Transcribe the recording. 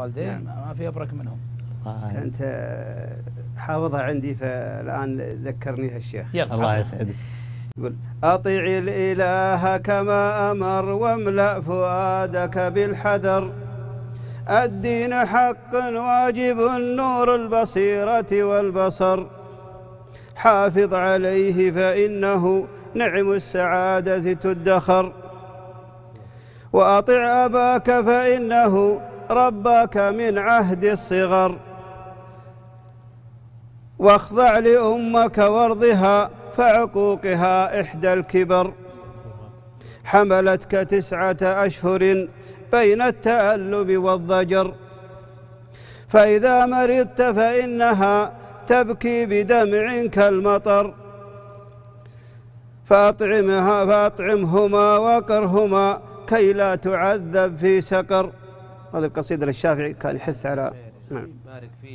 الوالدين نعم. ما في ابرك منهم طيب. كنت آه، حافظها عندي فالان ذكرني الشيخ يلا الله يسعدك يقول أطيع الإله كما أمر واملأ فؤادك بالحذر الدين حق واجب نور البصيرة والبصر حافظ عليه فإنه نعم السعادة تدخر وأطع أباك فإنه ربك من عهد الصغر واخضع لأمك وارضها فعقوقها إحدى الكبر حملتك تسعة أشهر بين التألب والضجر فإذا مرضت فإنها تبكي بدمع كالمطر فأطعمها فأطعمهما وقرهما كي لا تعذب في سكر هذه القصيدة للشافعي كان يحث على نعم بارك فيه